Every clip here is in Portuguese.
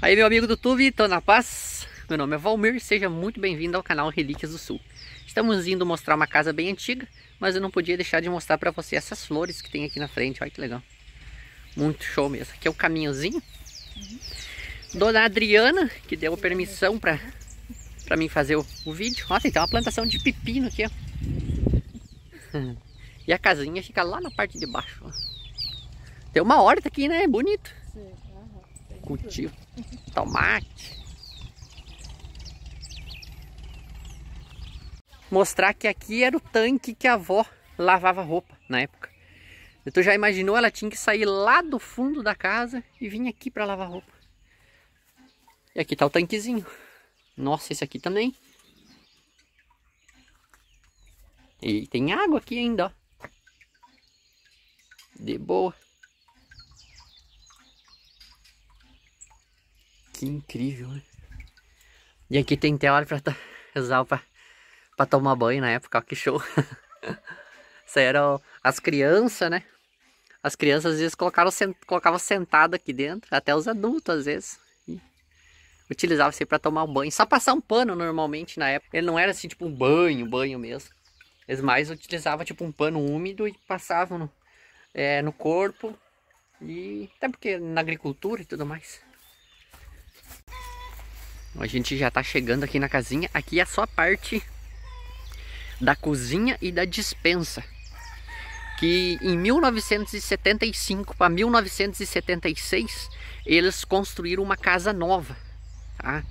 Aí meu amigo do YouTube, tô na paz. Meu nome é Valmir, seja muito bem-vindo ao canal Relíquias do Sul. Estamos indo mostrar uma casa bem antiga, mas eu não podia deixar de mostrar para você essas flores que tem aqui na frente. Olha que legal. Muito show mesmo. Aqui é o caminhozinho. Dona Adriana, que deu permissão para para mim fazer o, o vídeo. Olha, tem uma plantação de pepino aqui, ó. E a casinha fica lá na parte de baixo, ó. Tem uma horta aqui, né? Bonito. Cultivo tomate. Mostrar que aqui era o tanque que a avó lavava roupa na época. Tu já imaginou, ela tinha que sair lá do fundo da casa e vir aqui para lavar roupa. E aqui tá o tanquezinho. Nossa, esse aqui também. E tem água aqui ainda, ó. De boa. Que incrível, né? E aqui tem até para pra usar pra, pra tomar banho na época, ó, que show. Isso aí era as crianças, né? As crianças às vezes colocaram, colocavam sentado aqui dentro, até os adultos às vezes. Utilizava isso aí pra tomar um banho. Só passar um pano normalmente na época. Ele não era assim tipo um banho, banho mesmo. Eles mais utilizavam tipo um pano úmido e passavam no, é, no corpo. E até porque na agricultura e tudo mais. A gente já tá chegando aqui na casinha. Aqui é só a parte da cozinha e da dispensa. Que em 1975 para 1976 eles construíram uma casa nova, tá?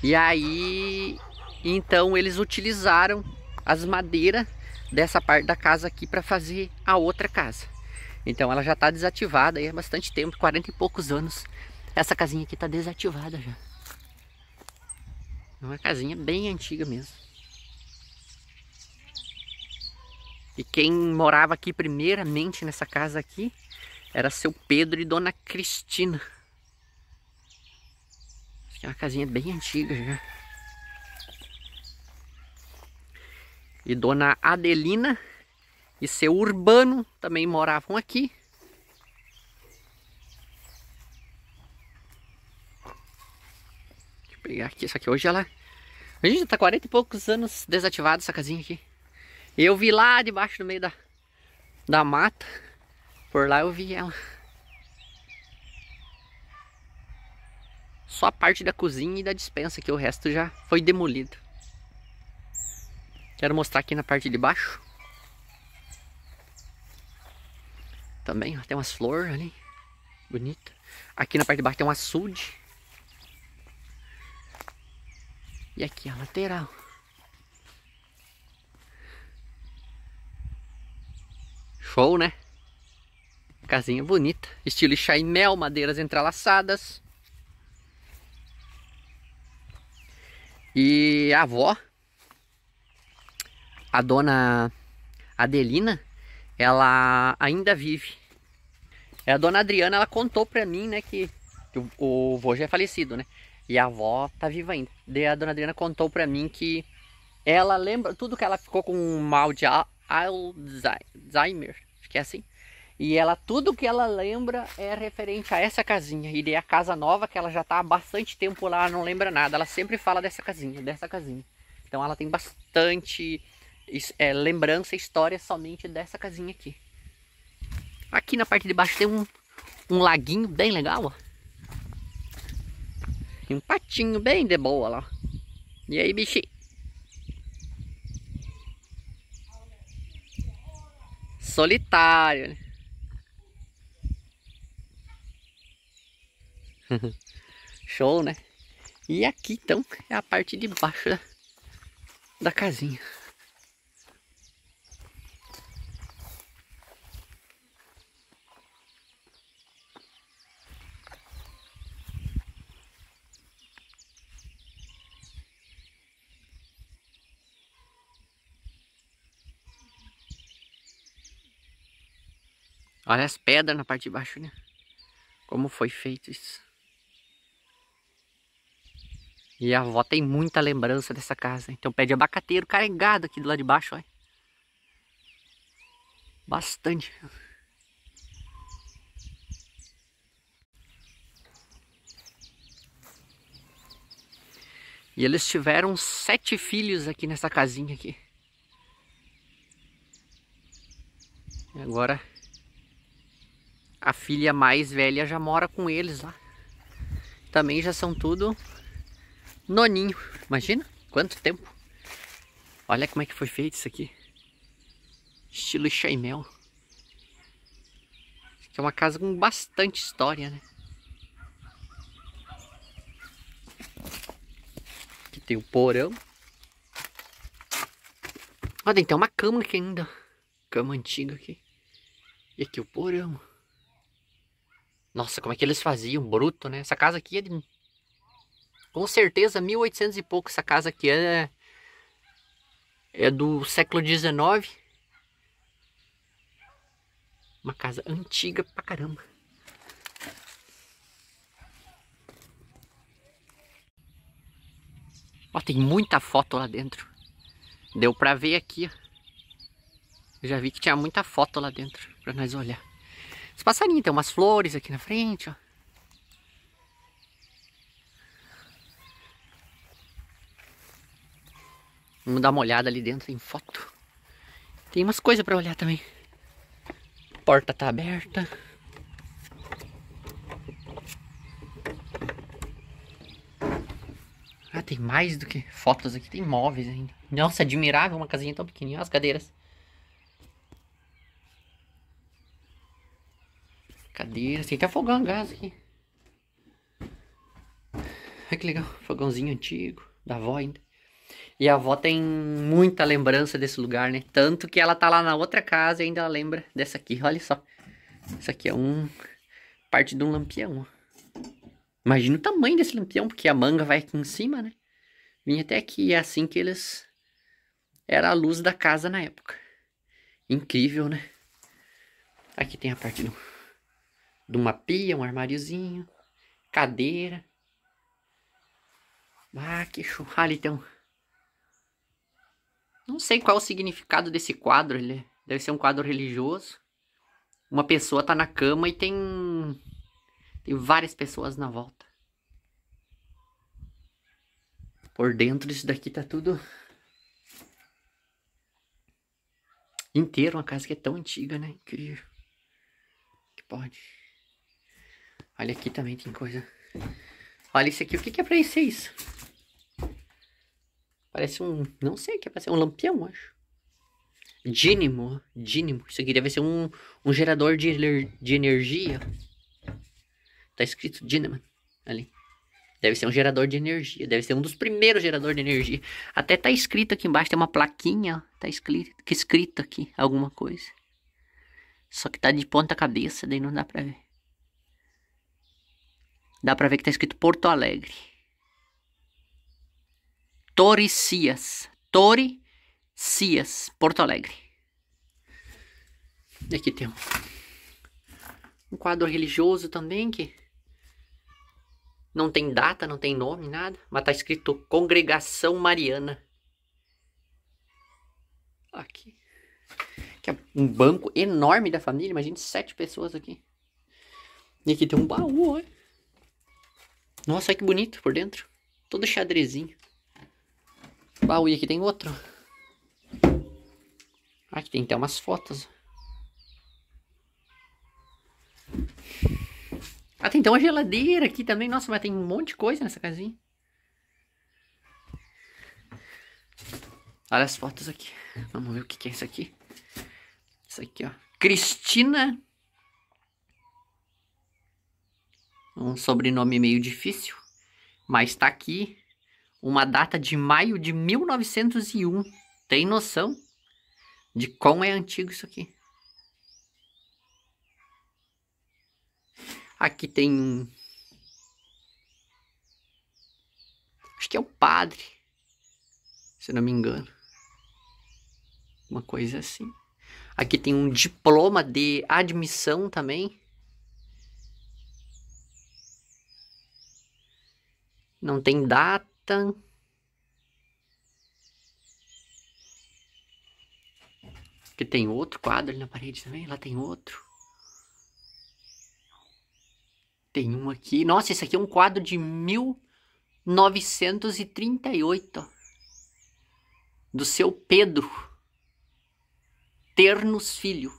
E aí então eles utilizaram as madeiras dessa parte da casa aqui para fazer a outra casa. Então ela já está desativada há bastante tempo, 40 e poucos anos. Essa casinha aqui está desativada já. É uma casinha bem antiga mesmo. E quem morava aqui primeiramente nessa casa aqui era seu Pedro e Dona Cristina. É uma casinha bem antiga já. E Dona Adelina e seu Urbano também moravam aqui. pegar aqui, isso aqui hoje ela... A gente tá 40 e poucos anos desativada essa casinha aqui. Eu vi lá debaixo no meio da, da mata. Por lá eu vi ela. Só a parte da cozinha e da dispensa que o resto já foi demolido. Quero mostrar aqui na parte de baixo. Também ó, tem umas flores ali. Bonita. Aqui na parte de baixo tem um açude. E aqui a lateral. Show, né? Casinha bonita. Estilo chaimel, madeiras entrelaçadas. E a avó, a dona Adelina, ela ainda vive. É a dona Adriana, ela contou pra mim, né, que, o, o vô já é falecido, né? E a avó tá viva ainda. Daí a dona Adriana contou pra mim que ela lembra tudo que ela ficou com um mal de Alzheimer, acho que é assim. E ela, tudo que ela lembra é referente a essa casinha. E daí é a casa nova, que ela já tá há bastante tempo lá, não lembra nada. Ela sempre fala dessa casinha, dessa casinha. Então ela tem bastante é, lembrança, história somente dessa casinha aqui. Aqui na parte de baixo tem um, um laguinho bem legal, ó. Tem um patinho bem de boa lá. E aí, bichinho? Solitário, né? Show, né? E aqui, então, é a parte de baixo da, da casinha. Olha as pedras na parte de baixo, né? Como foi feito isso. E a avó tem muita lembrança dessa casa. Hein? Tem um pé de abacateiro carregado aqui do lado de baixo, olha. Bastante. E eles tiveram sete filhos aqui nessa casinha aqui. E agora a filha mais velha já mora com eles lá. Também já são tudo noninho. Imagina quanto tempo. Olha como é que foi feito isso aqui. Estilo chaimel. Que é uma casa com bastante história, né? Aqui tem o porão. Olha, tem uma cama aqui ainda. Cama antiga aqui. E aqui o porão. Nossa, como é que eles faziam? Bruto, né? Essa casa aqui é de... Com certeza, 1800 e pouco. Essa casa aqui é... É do século XIX. Uma casa antiga pra caramba. Ó, tem muita foto lá dentro. Deu pra ver aqui, ó. Eu já vi que tinha muita foto lá dentro pra nós olhar. Os passarinhos, tem umas flores aqui na frente, ó. Vamos dar uma olhada ali dentro, tem foto. Tem umas coisas para olhar também. Porta tá aberta. Ah, tem mais do que fotos aqui, tem móveis ainda. Nossa, é admirável uma casinha tão pequenininha. as cadeiras. Cadeira, tem até fogão a gás aqui. Olha que legal, fogãozinho antigo, da avó ainda. E a avó tem muita lembrança desse lugar, né? Tanto que ela tá lá na outra casa e ainda lembra dessa aqui, olha só. Isso aqui é um... parte de um lampião, Imagina o tamanho desse lampião, porque a manga vai aqui em cima, né? Vim até aqui, é assim que eles... Era a luz da casa na época. Incrível, né? Aqui tem a parte do de uma pia, um armáriozinho, cadeira. Ah, que churralho, então. Não sei qual o significado desse quadro, ele deve ser um quadro religioso. Uma pessoa tá na cama e tem tem várias pessoas na volta. Por dentro isso daqui tá tudo inteiro, uma casa que é tão antiga, né? Incrível. Que pode. Olha aqui também tem coisa. Olha isso aqui. O que, que é pra ser é isso? Parece um... Não sei o que é pra ser. Um lampião, acho. Dínimo. Dínimo. Isso aqui deve ser um, um gerador de, de energia. Tá escrito Dínimo ali. Deve ser um gerador de energia. Deve ser um dos primeiros geradores de energia. Até tá escrito aqui embaixo. Tem uma plaquinha. Tá escrito, escrito aqui alguma coisa. Só que tá de ponta cabeça. Daí não dá pra ver. Dá pra ver que tá escrito Porto Alegre. Toricias. Toricias, Porto Alegre. E aqui tem um, um quadro religioso também que não tem data, não tem nome, nada, mas tá escrito Congregação Mariana. Aqui. Que é um banco enorme da família, imagina sete pessoas aqui. E aqui tem um baú, olha. Nossa, olha que bonito por dentro. Todo xadrezinho. Baú e aqui tem outro. Aqui tem até umas fotos. Ah, tem até uma geladeira aqui também. Nossa, mas tem um monte de coisa nessa casinha. Olha as fotos aqui. Vamos ver o que é isso aqui. Isso aqui, ó. Cristina um sobrenome meio difícil, mas está aqui uma data de maio de 1901. Tem noção de quão é antigo isso aqui? Aqui tem um. Acho que é o padre, se não me engano. Uma coisa assim. Aqui tem um diploma de admissão também não tem data. Que tem outro quadro ali na parede também, lá tem outro. Tem um aqui. Nossa, esse aqui é um quadro de 1938. Ó. Do seu Pedro. Ternos Filho.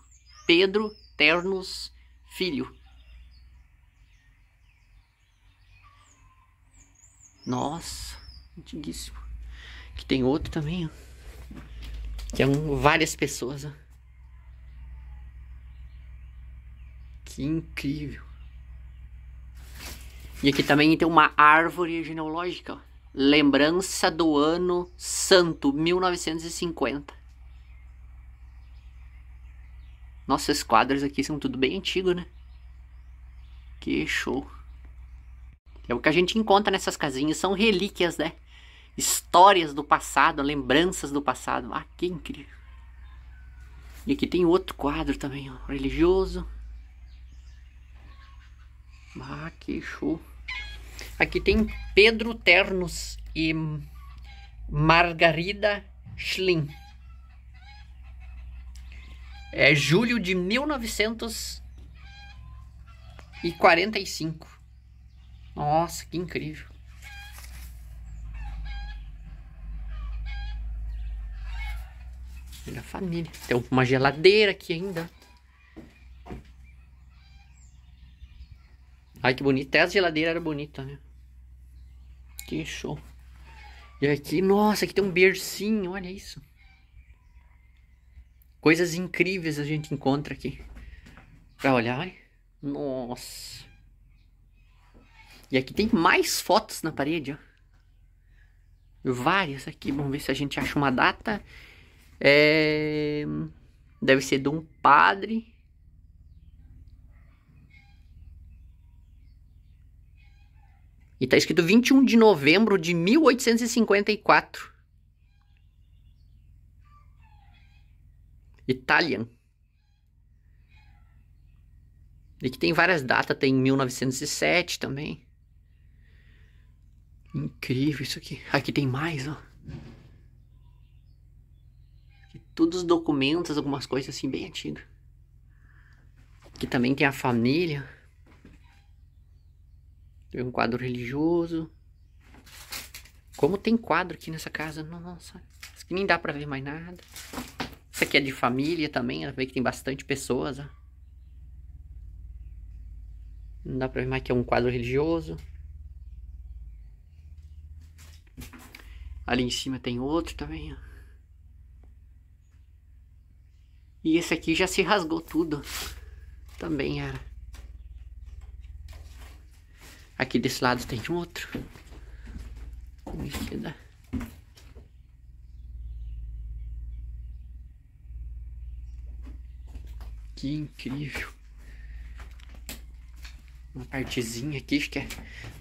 Pedro Ternos Filho. Nossa, antiguíssimo. Que tem outro também, ó. Que é um, várias pessoas, ó. Que incrível. E aqui também tem uma árvore genealógica, ó. Lembrança do ano santo, 1950. Nossa, esses quadros aqui são tudo bem antigo, né? Que show. É o que a gente encontra nessas casinhas, são relíquias, né? Histórias do passado, lembranças do passado. Ah, que incrível. E aqui tem outro quadro também, ó, religioso. Ah, que show. Aqui tem Pedro Ternos e Margarida Schlim. É julho de 1945. Nossa, que incrível. Olha a família. Tem uma geladeira aqui ainda. Ai, que bonita. Até a geladeira era bonita, né? Que show. E aqui, nossa, aqui tem um bercinho, olha isso. Coisas incríveis a gente encontra aqui. Pra olhar, olha. Nossa. E aqui tem mais fotos na parede, ó. Várias aqui. Vamos ver se a gente acha uma data. É... Deve ser de um padre. E tá escrito 21 de novembro de 1854. Italian. E que tem várias datas, tem 1907 também. Incrível isso aqui. Aqui tem mais, ó. Aqui todos os documentos, algumas coisas assim bem antigas. Aqui também tem a família. Tem um quadro religioso. Como tem quadro aqui nessa casa? Nossa, isso aqui nem dá pra ver mais nada. Isso aqui é de família também, vê que tem bastante pessoas, ó. Não dá pra ver mais que é um quadro religioso. Ali em cima tem outro também, tá ó. E esse aqui já se rasgou tudo. Também era. Aqui desse lado tem um outro. Como é que dá? Que incrível. Uma partezinha aqui, acho que é.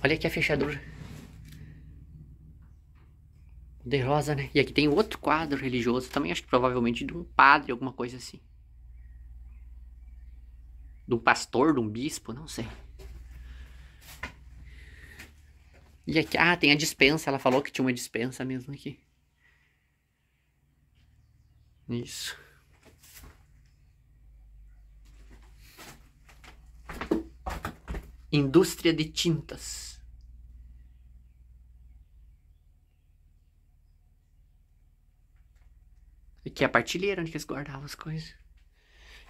Olha aqui a fechadura de rosa, né? E aqui tem outro quadro religioso também, acho que provavelmente de um padre, alguma coisa assim. De um pastor, de um bispo, não sei. E aqui, ah, tem a dispensa, ela falou que tinha uma dispensa mesmo aqui. Isso. Indústria de tintas. Aqui é a partilheira onde eles guardavam as coisas.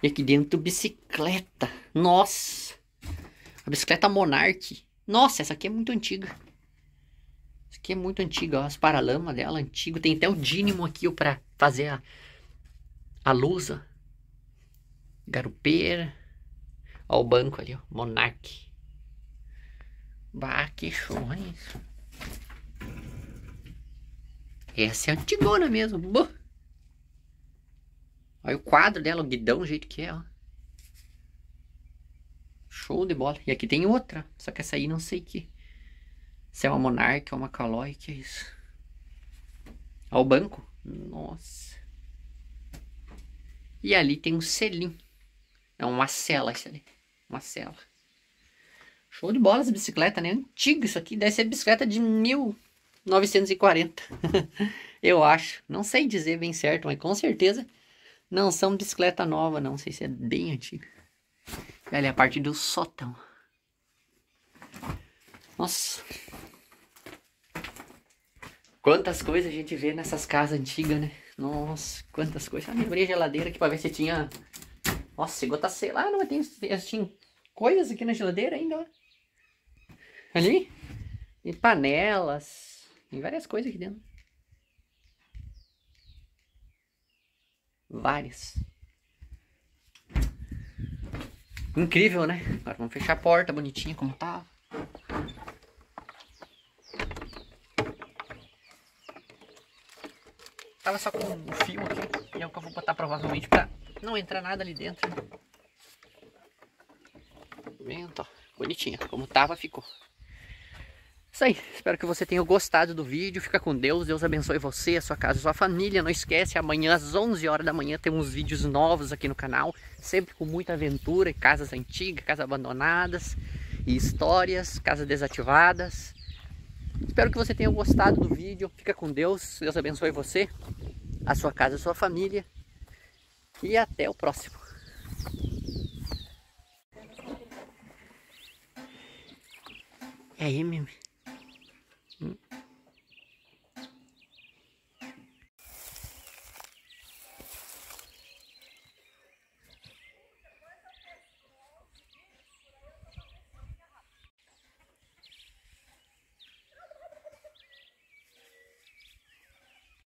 E aqui dentro, bicicleta. Nossa! A bicicleta Monarch. Nossa, essa aqui é muito antiga. Essa aqui é muito antiga, ó. As paralamas dela, antigo. Tem até o dínimo aqui, ó, pra fazer a, a Garupeira. Ó o banco ali, ó. Monarch. Bah, que show, hein? Essa é antigona mesmo. Boa. Olha o quadro dela, o guidão, o jeito que é, ó. Show de bola. E aqui tem outra, só que essa aí não sei que. Se é uma Monarca ou é uma Caloi, que é isso. Olha o banco. Nossa. E ali tem um selim. É uma cela isso ali. Uma cela. Show de bola essa bicicleta, né? Antiga isso aqui. Deve ser bicicleta de 1940. Eu acho. Não sei dizer bem certo, mas com certeza não são bicicleta nova, não. Sei se é bem antiga. E ali é a parte do sótão. Nossa. Quantas coisas a gente vê nessas casas antigas, né? Nossa, quantas coisas. Ah, abri a geladeira aqui pra ver se tinha. Nossa, chegou a tá sei lá, não tem, tinha assim, coisas aqui na geladeira ainda, ó. Ali. E panelas. Tem várias coisas aqui dentro. Várias. Incrível, né? Agora vamos fechar a porta bonitinha como tava. Tá. Tava só com o fio aqui, e é o que eu vou botar provavelmente pra não entrar nada ali dentro. Vento, ó. Bonitinha. Como tava, ficou. Isso aí, espero que você tenha gostado do vídeo, fica com Deus, Deus abençoe você, a sua casa, a sua família, não esquece, amanhã às 11 horas da manhã tem uns vídeos novos aqui no canal, sempre com muita aventura, casas antigas, casas abandonadas, e histórias, casas desativadas. Espero que você tenha gostado do vídeo, fica com Deus, Deus abençoe você, a sua casa, a sua família, e até o próximo. É aí, mimi.